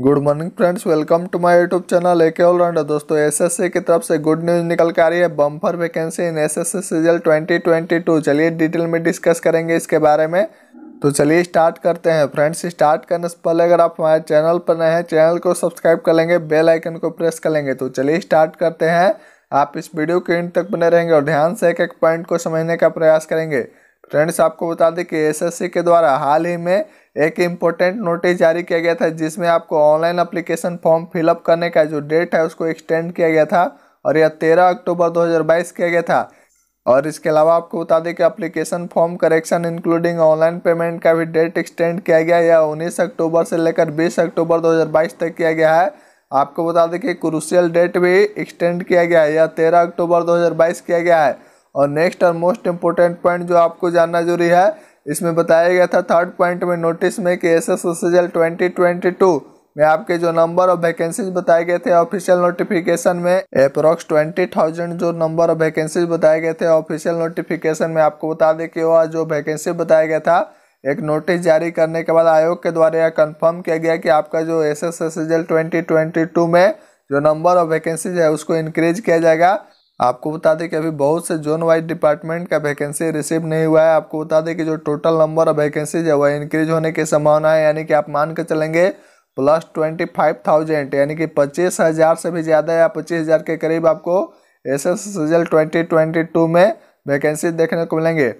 good morning friends welcome to my YouTube channel AK allrounder दोस्तों SSC की तरफ से गुड न्यूज निकल कर आ रही है bumper vacancy in SSC CGL two चलिए डिटेल में डिस्कस करेंगे इसके बारे में तो चलिए स्टार्ट करते हैं फ्रेंड्स स्टार्ट करने से पहले अगर आप हमारे चैनल पर नए हैं चैनल को सब्सक्राइब कर लेंगे बेलाइकन को प्रेस कर लेंगे तो चलिए स्टार्ट करते हैं आप इस वीडियो के एंड तक बने रहेंगे और ध्यान से एक एक पॉइंट को समझने का प्रयास करेंगे फ्रेंड्स आपको बता दें कि एसएससी के द्वारा हाल ही में एक इम्पोर्टेंट नोटिस जारी किया गया था जिसमें आपको ऑनलाइन अप्लीकेशन फॉर्म फिलअप करने का जो डेट है उसको एक्सटेंड किया गया था और यह तेरह अक्टूबर दो किया गया था और इसके अलावा आपको बता दें कि application form correction including online payment का भी डेट एक्सटेंड किया गया या उन्नीस अक्टूबर से लेकर बीस अक्टूबर 2022 तक किया गया है आपको बता दें कि क्रूशियल डेट भी एक्सटेंड किया गया है यह तेरह अक्टूबर 2022 किया गया है और नेक्स्ट और मोस्ट इम्पोर्टेंट पॉइंट जो आपको जानना जरूरी है इसमें बताया गया था थर्ड पॉइंट में नोटिस में कि S S twenty twenty two में आपके जो नंबर ऑफ वैकेंसीज बताए गए थे ऑफिशियल नोटिफिकेशन में अप्रॉक्स ट्वेंटी थाउजेंड जो नंबर ऑफ वैकेंसीज बताए गए थे ऑफिशियल नोटिफिकेशन में आपको बता दें कि वह जो वैकेंसी बताया गया था एक नोटिस जारी करने के बाद आयोग के द्वारा यह कन्फर्म किया गया कि आपका जो S S S twenty twenty two में जो नंबर ऑफ वैकेंसीज है उसको इंक्रीज किया जाएगा आपको बता दें कि अभी बहुत से जोन वाइज डिपार्टमेंट का वैकेंसी रिसीव नहीं हुआ है आपको बता दें कि जो टोटल नंबर ऑफ वैकेंसीज है वह इंक्रीज होने की संभावना है यानी कि आप मान कर चलेंगे प्लस ट्वेंटी फाइव थाउजेंड यानी कि पच्चीस हज़ार से भी ज़्यादा या पच्चीस हज़ार के करीब आपको S S result twenty twenty two में वैकेंसी देखने को मिलेंगे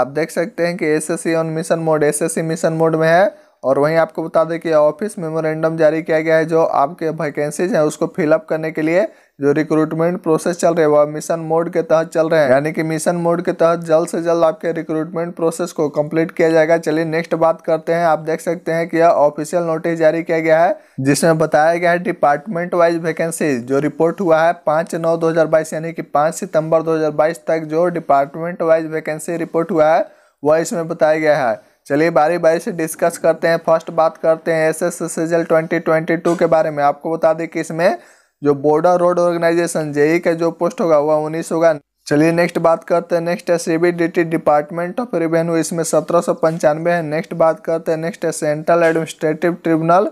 आप देख सकते हैं कि S S C on mission mode S S C mission mode में है और वहीं आपको बता दें कि ऑफिस मेमोरेंडम जारी किया गया है जो आपके वैकेंसीज हैं उसको फिलअप करने के लिए जो रिक्रूटमेंट प्रोसेस चल रही है वह मिशन मोड के तहत चल रहे हैं यानी कि मिशन मोड के तहत जल्द से जल्द आपके रिक्रूटमेंट प्रोसेस को कंप्लीट किया जाएगा चलिए नेक्स्ट बात करते हैं आप देख सकते हैं कि यह ऑफिशियल नोटिस जारी किया गया है जिसमें बताया गया है डिपार्टमेंट वाइज वैकेंसी जो रिपोर्ट हुआ है पाँच नौ दो यानी कि पाँच सितम्बर दो तक जो डिपार्टमेंट वाइज वैकेंसी रिपोर्ट हुआ है वह इसमें बताया गया है चलिए बारी बारी से डिस्कस करते हैं फर्स्ट बात करते हैं S S S S L twenty twenty two के बारे में आपको बता दें कि इसमें जो बॉर्डर रोड ऑर्गेनाइजेशन जेई का जो पोस्ट होगा वह उन्नीस होगा चलिए नेक्स्ट बात करते हैं नेक्स्ट है सीबीडीटी डिपार्टमेंट ऑफ रिवेन्यू इसमें सत्रह सौ पंचानवे है नेक्स्ट बात करते हैं नेक्स्ट है सेंट्रल एडमिनिस्ट्रेटिव ट्रिब्यूनल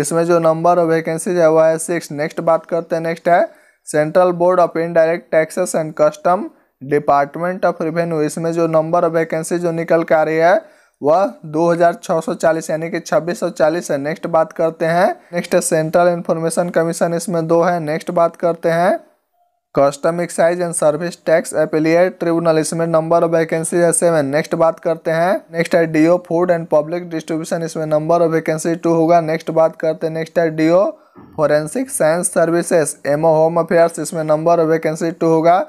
इसमें जो नंबर ऑफ वैकेंसीज है वह है सिक्स नेक्स्ट बात करते हैं नेक्स्ट है central board of indirect taxes and custom department of revenue इसमें जो नंबर ऑफ वैकेंसी जो निकल के आ रही है वह 2640 यानी कि 2640 है नेक्स्ट बात करते हैं नेक्स्ट सेंट्रल इन्फॉर्मेशन कमीशन इसमें दो है नेक्स्ट बात करते हैं custom excise and service tax appellate tribunal इसमें नंबर ऑफ वैकेंसी है सेवन नेक्स्ट बात करते हैं नेक्स्ट है DO food and public distribution इसमें नंबर ऑफ वैकेंसी टू होगा नेक्स्ट बात करते हैं नेक्स्ट है DO forensic science services MO home affairs इसमें नंबर ऑफ वैकेंसी टू होगा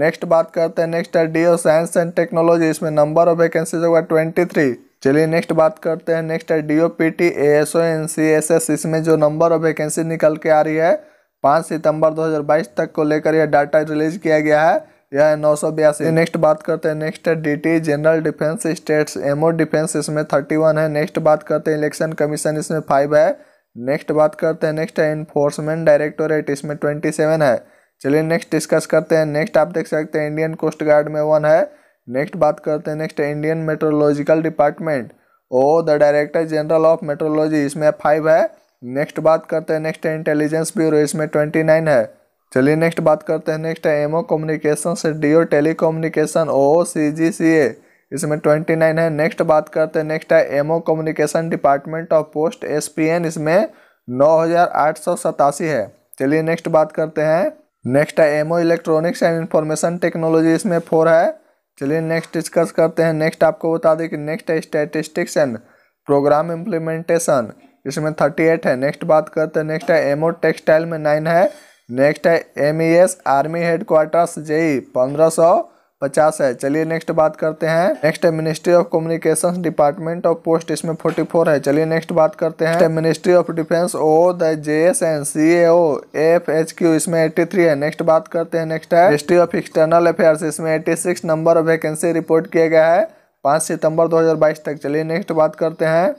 नेक्स्ट बात करते हैं नेक्स्ट है D O science and technology इसमें नंबर ऑफ वैकेंसी होगा ट्वेंटी थ्री चलिए नेक्स्ट बात करते हैं नेक्स्ट है D O P T A S O N C S S इसमें जो नंबर ऑफ वैकेंसी निकल के आ रही है पाँच सितंबर 2022 तक को लेकर यह डाटा रिलीज किया गया है यह है नौ सौ बयासी नेक्स्ट बात करते हैं नेक्स्ट है D T general defence states M O defence इसमें थर्टी वन है नेक्स्ट बात करते हैं इलेक्शन कमीशन इसमें फाइव है नेक्स्ट बात करते हैं नेक्स्ट है इन्फोर्समेंट डायरेक्टोरेट इसमें ट्वेंटी सेवन है चलिए नेक्स्ट डिस्कस करते हैं नेक्स्ट आप देख सकते हैं इंडियन कोस्ट गार्ड में वन है नेक्स्ट बात करते हैं next Indian meteorological department O the director general of meteorology इसमें फाइव है नेक्स्ट बात करते हैं नेक्स्ट इंटेलिजेंस ब्यूरो इसमें ट्वेंटी नाइन है चलिए नेक्स्ट बात करते हैं नेक्स्ट है एमओ कम्युनिकेशन से D O telecommunication O C G C A इसमें ट्वेंटी नाइन है नेक्स्ट बात करते हैं नेक्स्ट है MO communication department of post S P N इसमें नौ हज़ार आठ सौ सतासी है चलिए नेक्स्ट बात करते हैं नेक्स्ट है MO electronics and information technology इसमें फोर है चलिए नेक्स्ट डिस्कस करते हैं नेक्स्ट आपको बता दें कि नेक्स्ट है स्टैटिस्टिक्स एंड प्रोग्राम इम्प्लीमेंटेशन इसमें थर्टी एट है नेक्स्ट बात करते हैं नेक्स्ट है एमओ टेक्सटाइल में नाइन है नेक्स्ट है M E S army headquarters JE पंद्रह सौ पचास है चलिए नेक्स्ट बात करते हैं नेक्स्ट है ministry of communication department of post इसमें फोर्टी फोर है चलिए नेक्स्ट बात करते हैं ministry of defence O the J S N C AO F H Q इसमें एट्टी थ्री है नेक्स्ट बात करते हैं नेक्स्ट है मिनिस्ट्री ऑफ एक्सटर्नल अफेयर्स इसमें eighty six number of vacancy report किया गया है पाँच सितंबर बाईस तक चलिए नेक्स्ट बात करते हैं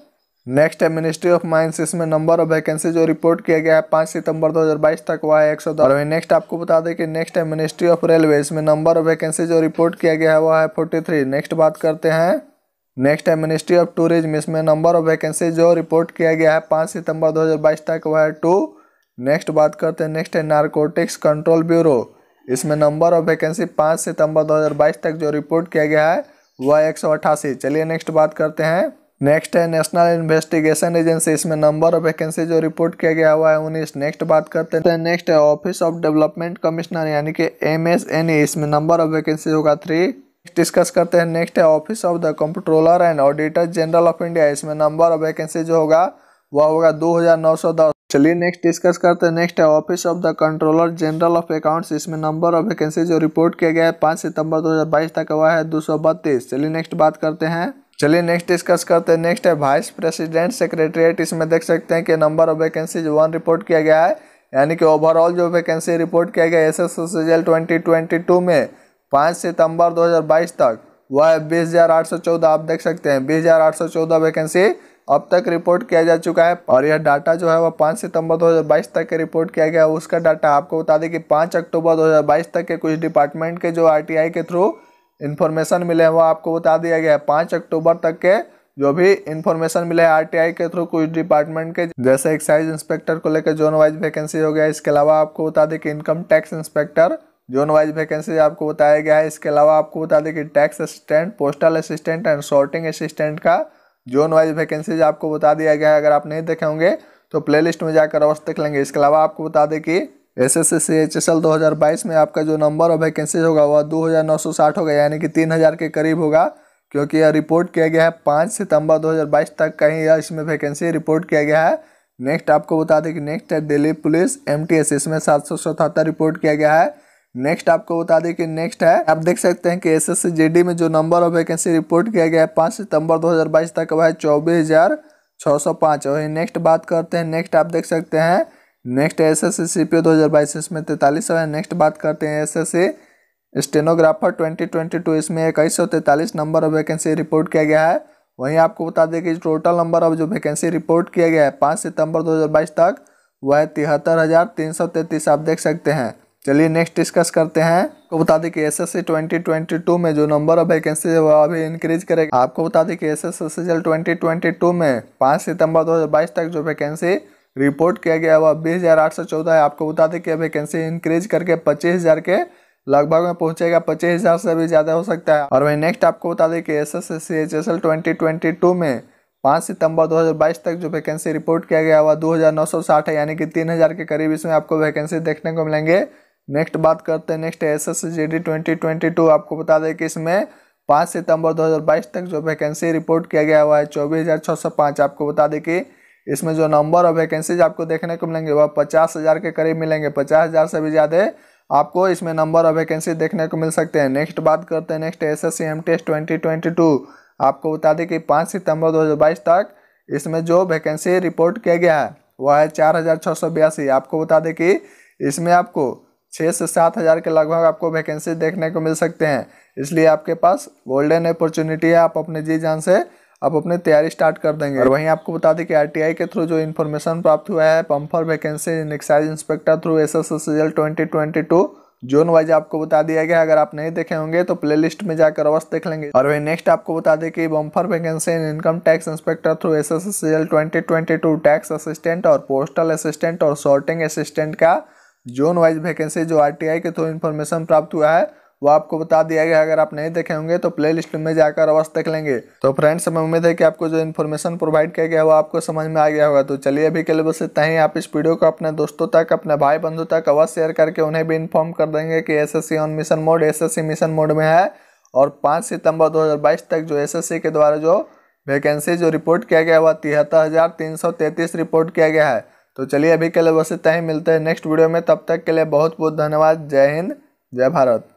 नेक्स्ट है मिनिस्ट्री ऑफ माइंस इसमें नंबर ऑफ वैकेंसी जो रिपोर्ट किया गया है पाँच सितंबर 2022 तक वह है एक सौ और नेक्स्ट आपको बता दें कि नेक्स्ट है मिनिस्ट्री ऑफ रेलवे इसमें नंबर ऑफ वैकेंसी जो रिपोर्ट किया गया है वह है फोर्टी थ्री नेक्स्ट बात करते हैं नेक्स्ट है मिनिस्ट्री ऑफ टूरिज्म इसमें नंबर ऑफ वैकेंसी जो रिपोर्ट किया गया है पाँच सितंबर दो तक वह है टू नेक्स्ट बात करते हैं नेक्स्ट है नारकोटिक्स कंट्रोल ब्यूरो इसमें नंबर ऑफ वैकेंसी पाँच सितंबर दो तक जो रिपोर्ट किया गया है वह एक चलिए नेक्स्ट बात करते हैं नेक्स्ट है नेशनल इन्वेस्टिगेशन एजेंसी इसमें नंबर ऑफ वैकेंसी जो रिपोर्ट किया गया हुआ है उन्नीस नेक्स्ट बात करते हैं नेक्स्ट है ऑफिस ऑफ डेवलपमेंट कमिश्नर यानी कि एम एस एन ई इसमें नंबर ऑफ वैकेंसी होगा थ्री डिस्कस करते हैं नेक्स्ट है office of the comptroller and auditor general of India इसमें नंबर ऑफ वैकेंसी जो होगा वह होगा दो हजार नौ सौ दस चलिए नेक्स्ट डिस्कस करते हैं नेक्स्ट है office of the controller general of accounts इसमें नंबर ऑफ वैकेंसी जो रिपोर्ट किया गया है पाँच सितंबर 2022 तक हुआ है दो चलिए नेक्स्ट बात करते हैं चलिए नेक्स्ट डिस्कस करते हैं नेक्स्ट है वाइस प्रेसिडेंट सेक्रेटरीट इसमें देख सकते हैं कि number of vacancies one report किया गया है यानी कि ओवरऑल जो वैकेंसी रिपोर्ट किया गया S S twenty twenty two में पाँच सितंबर बाईस तक वह है बीस हज़ार आठ सौ चौदह आप देख सकते हैं बीस हज़ार आठ सौ चौदह वैकेंसी अब तक रिपोर्ट किया जा चुका है और यह डाटा जो है वह पाँच सितंबर बाईस तक के रिपोर्ट किया गया उसका डाटा आपको बता दें कि पाँच अक्टूबर दो हज़ार बाईस तक के कुछ डिपार्टमेंट के जो आई के थ्रू इन्फॉर्मेशन मिले हैं वो आपको बता दिया गया है पाँच अक्टूबर तक के जो भी इन्फॉर्मेशन मिले आरटीआई के थ्रू कुछ डिपार्टमेंट के जैसे एक्साइज इंस्पेक्टर को लेकर जोन वाइज वैकेंसी हो गया इसके अलावा आपको बता दें कि income tax inspector zone wise vacancy आपको बताया गया है इसके अलावा आपको बता दें कि tax assistant postal assistant and sorting assistant का जोन वाइज वैकेंसीज आपको बता दिया गया है अगर आप नहीं देखे होंगे तो प्लेलिस्ट में जाकर अवश्य देख लेंगे इसके अलावा आपको बता दें कि S S S C H S L दो हज़ार बाईस में आपका जो नंबर ऑफ वैकेंसीज होगा वह दो हज़ार नौ सौ साठ होगा यानी कि तीन हज़ार के करीब होगा क्योंकि यह रिपोर्ट किया गया है पाँच सितंबर दो हजार बाईस तक कहीं यह इसमें वैकेंसी रिपोर्ट किया गया है नेक्स्ट आपको बता दें कि नेक्स्ट है Delhi police M T S इसमें सात सौ सतहत्तर रिपोर्ट किया गया है नेक्स्ट आपको बता दें कि नेक्स्ट है आप देख सकते हैं कि S S C J D में जो नंबर ऑफ वैकेंसी रिपोर्ट किया गया है पाँच सितंबर बाईस तक वह है चौबीस हज़ार छः सौ पाँच वही नेक्स्ट बात करते हैं नेक्स्ट आप देख सकते हैं next S S C P O दो हज़ार बाईस इसमें तैंतालीस है नेक्स्ट बात करते हैं S S C stenographer twenty twenty two इसमें इक्कीस सौ तैंतालीस नंबर ऑफ वैकेंसी रिपोर्ट किया गया है वहीं आपको बता दें कि टोटल नंबर ऑफ जो वैकेंसी रिपोर्ट किया गया है पाँच सितंबर दो हज़ार बाईस तक वह है तिहत्तर हज़ार तीन सौ तैंतीस आप देख सकते हैं चलिए नेक्स्ट डिस्कस करते हैं आपको बता दें कि S S C twenty twenty two में जो नंबर ऑफ वैकेंसी है वह अभी इंक्रीज करेगा आपको बता दें कि S S S L twenty twenty two में पाँच सितंबर दो हज़ार बाईस तक जो वैकेंसी रिपोर्ट किया गया वह बीस हज़ार आठ सौ चौदह है आपको बता दें कि वैकेंसी इंक्रीज करके पच्चीस हज़ार के लगभग में पहुंचेगा पच्चीस हज़ार से भी ज़्यादा हो सकता है और वहीं नेक्स्ट आपको बता दें कि S S S C H S L twenty twenty two में पाँच सितंबर 2022 तक जो वैकेंसी रिपोर्ट किया गया हुआ 2960 है यानी कि 3000 के करीब इसमें आपको वैकेंसी देखने को मिलेंगे नेक्स्ट बात करते हैं next S S G D twenty twenty two आपको बता दें कि इसमें पाँच सितंबर 2022 तक जो वैकेंसी रिपोर्ट किया गया हुआ है चौबीस हज़ार छः सौ पाँच आपको बता दें कि इसमें जो नंबर ऑफ वैकेंसीज आपको देखने को मिलेंगे वह पचास हज़ार के करीब मिलेंगे पचास हज़ार से भी ज़्यादा आपको इसमें नंबर ऑफ वैकेंसी देखने को मिल सकते हैं नेक्स्ट बात करते हैं next S S C M test twenty twenty two आपको बता दें कि पाँच सितंबर दो तक इसमें जो वैकेंसी रिपोर्ट किया गया है वह है चार हज़ार छः सौ बयासी आपको बता दें कि इसमें आपको छः से सात हज़ार के लगभग आपको वैकेंसी देखने को मिल सकते हैं इसलिए आपके पास गोल्डन अपॉर्चुनिटी है आप अपने जी जान से आप अपनी तैयारी स्टार्ट कर देंगे और वहीं आपको बता दें कि आरटीआई के थ्रू जो इन्फॉर्मेशन प्राप्त हुआ है bumper vacancy in excise inspector through S S S L twenty twenty two zone wise आपको बता दिया गया अगर आप नहीं देखे होंगे तो प्लेलिस्ट में जाकर अवश्य देख लेंगे और वही नेक्स्ट आपको बता दें कि bumper vacancy income tax inspector through S S S L twenty twenty two tax assistant और पोस्टल असिस्टेंट और शॉर्टिंग असिस्टेंट का जोन वाइज वैकेंसी जो आर के थ्रू इन्फॉर्मेशन प्राप्त हुआ है वो आपको बता दिया गया अगर आप नहीं देखे होंगे तो प्ले लिस्ट में जाकर अवश्य देख लेंगे तो फ्रेंड्स हमें उम्मीद है कि आपको जो इन्फॉर्मेशन प्रोवाइड किया गया वो आपको समझ में आ गया होगा तो चलिए अभी के लिए बस इतना ही आप इस वीडियो को अपने दोस्तों तक अपने भाई बंधु तक अवश्य शेयर करके उन्हें भी इन्फॉर्म कर देंगे कि S on mission mode S mission mode में है और पाँच सितम्बर दो तक जो एस के द्वारा जो वैकेंसी जो रिपोर्ट किया गया वह तिहत्तर हज़ार तीन सौ तैंतीस रिपोर्ट किया गया है तो चलिए अभी के लिए बस इतना ही मिलते हैं नेक्स्ट वीडियो में तब तक के लिए बहुत बहुत धन्यवाद जय हिंद जय भारत